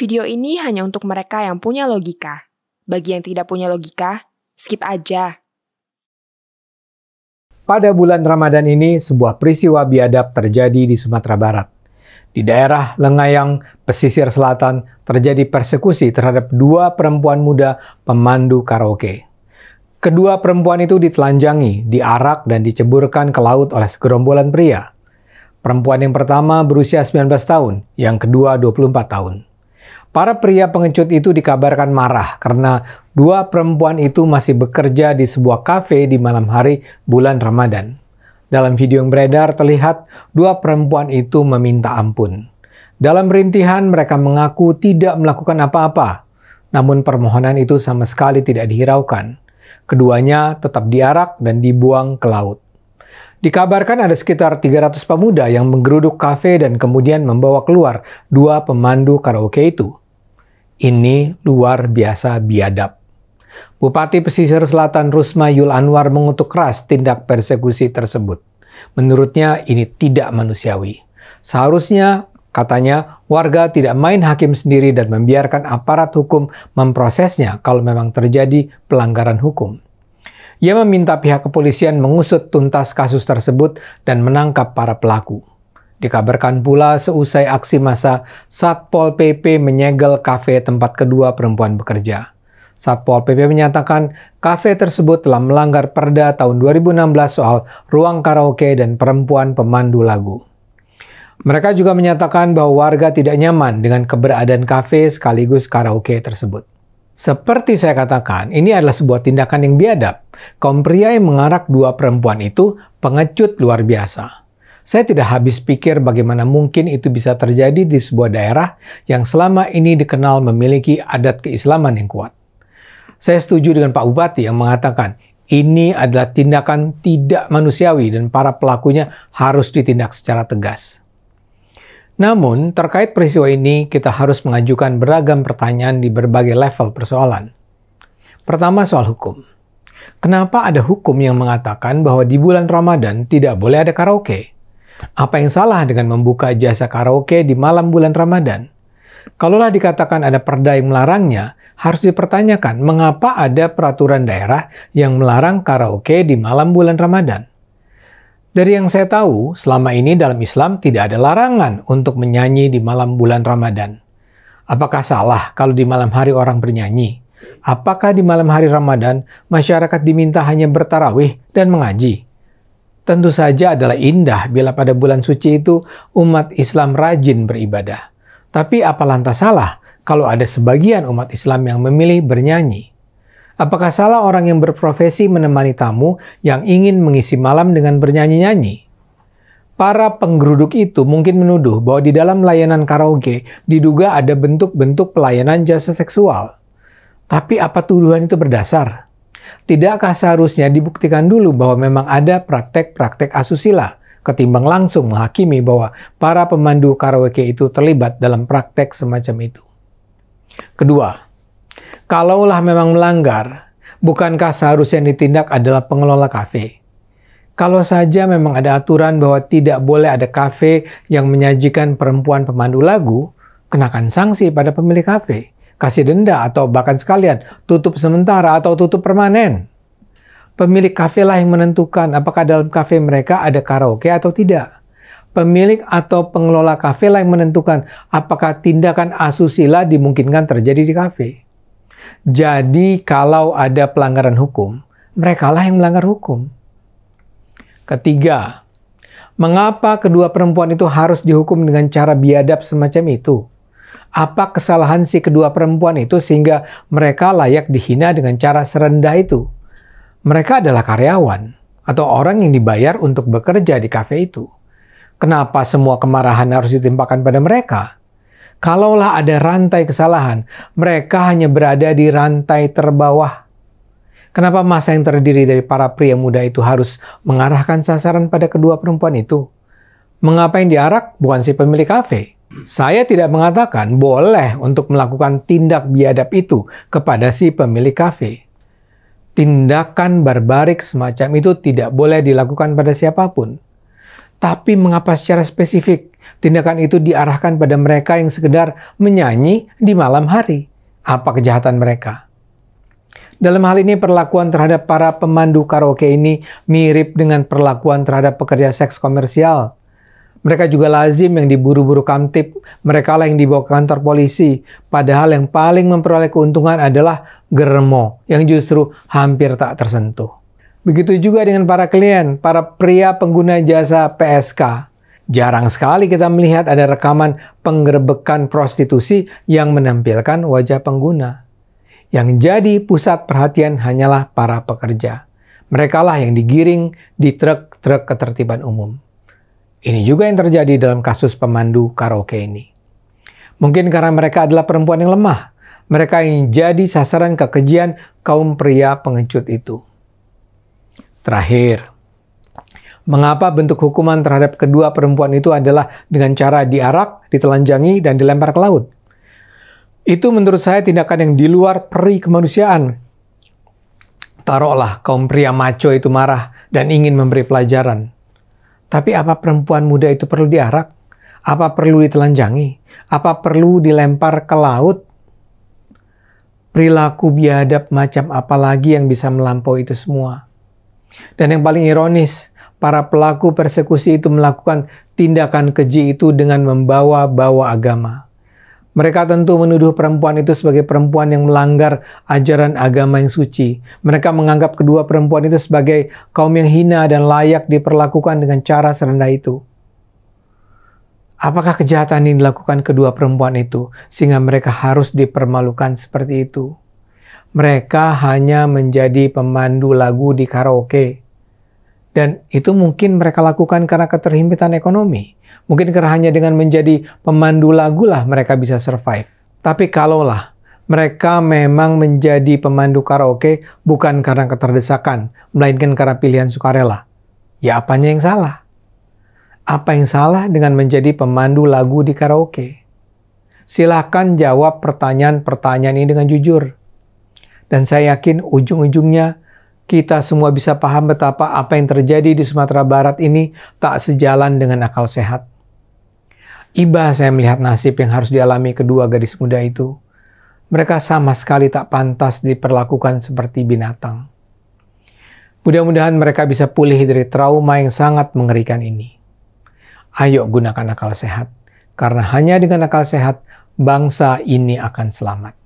Video ini hanya untuk mereka yang punya logika. Bagi yang tidak punya logika, skip aja. Pada bulan Ramadan ini, sebuah peristiwa biadab terjadi di Sumatera Barat. Di daerah Lengayang, pesisir selatan, terjadi persekusi terhadap dua perempuan muda pemandu karaoke. Kedua perempuan itu ditelanjangi, diarak, dan diceburkan ke laut oleh segerombolan pria. Perempuan yang pertama berusia 19 tahun, yang kedua 24 tahun. Para pria pengecut itu dikabarkan marah karena dua perempuan itu masih bekerja di sebuah kafe di malam hari bulan Ramadan. Dalam video yang beredar terlihat dua perempuan itu meminta ampun. Dalam rintihan mereka mengaku tidak melakukan apa-apa. Namun permohonan itu sama sekali tidak dihiraukan. Keduanya tetap diarak dan dibuang ke laut. Dikabarkan ada sekitar 300 pemuda yang menggeruduk kafe dan kemudian membawa keluar dua pemandu karaoke itu ini luar biasa biadab. Bupati Pesisir Selatan Rusma Yul Anwar mengutuk keras tindak persekusi tersebut. Menurutnya ini tidak manusiawi. Seharusnya, katanya, warga tidak main hakim sendiri dan membiarkan aparat hukum memprosesnya kalau memang terjadi pelanggaran hukum. Ia meminta pihak kepolisian mengusut tuntas kasus tersebut dan menangkap para pelaku. Dikabarkan pula seusai aksi massa, Satpol PP menyegel kafe tempat kedua perempuan bekerja. Satpol PP menyatakan kafe tersebut telah melanggar Perda tahun 2016 soal ruang karaoke dan perempuan pemandu lagu. Mereka juga menyatakan bahwa warga tidak nyaman dengan keberadaan kafe sekaligus karaoke tersebut. Seperti saya katakan, ini adalah sebuah tindakan yang biadab. Kaum pria yang mengarak dua perempuan itu pengecut luar biasa. Saya tidak habis pikir bagaimana mungkin itu bisa terjadi di sebuah daerah yang selama ini dikenal memiliki adat keislaman yang kuat. Saya setuju dengan Pak Bupati yang mengatakan ini adalah tindakan tidak manusiawi dan para pelakunya harus ditindak secara tegas. Namun, terkait peristiwa ini, kita harus mengajukan beragam pertanyaan di berbagai level persoalan. Pertama, soal hukum. Kenapa ada hukum yang mengatakan bahwa di bulan Ramadan tidak boleh ada karaoke? Apa yang salah dengan membuka jasa karaoke di malam bulan Ramadan? Kalaulah dikatakan ada perda yang melarangnya, harus dipertanyakan mengapa ada peraturan daerah yang melarang karaoke di malam bulan Ramadan. Dari yang saya tahu, selama ini dalam Islam tidak ada larangan untuk menyanyi di malam bulan Ramadan. Apakah salah kalau di malam hari orang bernyanyi? Apakah di malam hari Ramadan masyarakat diminta hanya bertarawih dan mengaji? Tentu saja adalah indah bila pada bulan suci itu umat Islam rajin beribadah. Tapi apa lantas salah kalau ada sebagian umat Islam yang memilih bernyanyi? Apakah salah orang yang berprofesi menemani tamu yang ingin mengisi malam dengan bernyanyi-nyanyi? Para penggeruduk itu mungkin menuduh bahwa di dalam layanan karaoke diduga ada bentuk-bentuk pelayanan jasa seksual. Tapi apa tuduhan itu berdasar? Tidakkah seharusnya dibuktikan dulu bahwa memang ada praktek-praktek asusila, ketimbang langsung menghakimi bahwa para pemandu karaoke itu terlibat dalam praktek semacam itu? Kedua, kalaulah memang melanggar, bukankah seharusnya yang ditindak adalah pengelola kafe? Kalau saja memang ada aturan bahwa tidak boleh ada kafe yang menyajikan perempuan pemandu lagu, kenakan sanksi pada pemilik kafe kasih denda atau bahkan sekalian tutup sementara atau tutup permanen. Pemilik kafe lah yang menentukan apakah dalam kafe mereka ada karaoke atau tidak. Pemilik atau pengelola kafe lah yang menentukan apakah tindakan asusila dimungkinkan terjadi di kafe. Jadi kalau ada pelanggaran hukum, mereka lah yang melanggar hukum. Ketiga, mengapa kedua perempuan itu harus dihukum dengan cara biadab semacam itu? Apa kesalahan si kedua perempuan itu sehingga mereka layak dihina dengan cara serendah itu? Mereka adalah karyawan atau orang yang dibayar untuk bekerja di kafe itu. Kenapa semua kemarahan harus ditimpakan pada mereka? Kalaulah ada rantai kesalahan, mereka hanya berada di rantai terbawah. Kenapa masa yang terdiri dari para pria muda itu harus mengarahkan sasaran pada kedua perempuan itu? Mengapa yang diarak bukan si pemilik kafe? Saya tidak mengatakan boleh untuk melakukan tindak biadab itu kepada si pemilik kafe. Tindakan barbarik semacam itu tidak boleh dilakukan pada siapapun. Tapi mengapa secara spesifik tindakan itu diarahkan pada mereka yang sekedar menyanyi di malam hari? Apa kejahatan mereka? Dalam hal ini perlakuan terhadap para pemandu karaoke ini mirip dengan perlakuan terhadap pekerja seks komersial mereka juga lazim yang diburu-buru kamtip, mereka lah yang dibawa ke kantor polisi. Padahal yang paling memperoleh keuntungan adalah germo, yang justru hampir tak tersentuh. Begitu juga dengan para klien, para pria pengguna jasa PSK. Jarang sekali kita melihat ada rekaman penggerbekan prostitusi yang menampilkan wajah pengguna. Yang jadi pusat perhatian hanyalah para pekerja. Merekalah yang digiring di truk-truk ketertiban umum. Ini juga yang terjadi dalam kasus pemandu karaoke ini. Mungkin karena mereka adalah perempuan yang lemah, mereka yang jadi sasaran kekejian kaum pria pengecut itu. Terakhir, mengapa bentuk hukuman terhadap kedua perempuan itu adalah dengan cara diarak, ditelanjangi, dan dilempar ke laut? Itu menurut saya tindakan yang di luar peri kemanusiaan. Taruhlah kaum pria maco itu marah dan ingin memberi pelajaran tapi apa perempuan muda itu perlu diarak? Apa perlu ditelanjangi? Apa perlu dilempar ke laut? Perilaku biadab macam apa lagi yang bisa melampaui itu semua? Dan yang paling ironis, para pelaku persekusi itu melakukan tindakan keji itu dengan membawa-bawa agama. Mereka tentu menuduh perempuan itu sebagai perempuan yang melanggar ajaran agama yang suci. Mereka menganggap kedua perempuan itu sebagai kaum yang hina dan layak diperlakukan dengan cara serendah itu. Apakah kejahatan yang dilakukan kedua perempuan itu sehingga mereka harus dipermalukan seperti itu? Mereka hanya menjadi pemandu lagu di karaoke dan itu mungkin mereka lakukan karena keterhimpitan ekonomi. Mungkin karena hanya dengan menjadi pemandu lagu lah mereka bisa survive. Tapi kalaulah mereka memang menjadi pemandu karaoke bukan karena keterdesakan, melainkan karena pilihan sukarela. Ya apanya yang salah? Apa yang salah dengan menjadi pemandu lagu di karaoke? Silahkan jawab pertanyaan-pertanyaan ini dengan jujur. Dan saya yakin ujung-ujungnya kita semua bisa paham betapa apa yang terjadi di Sumatera Barat ini tak sejalan dengan akal sehat. Iba saya melihat nasib yang harus dialami kedua gadis muda itu. Mereka sama sekali tak pantas diperlakukan seperti binatang. Mudah-mudahan mereka bisa pulih dari trauma yang sangat mengerikan ini. Ayo gunakan akal sehat, karena hanya dengan akal sehat, bangsa ini akan selamat.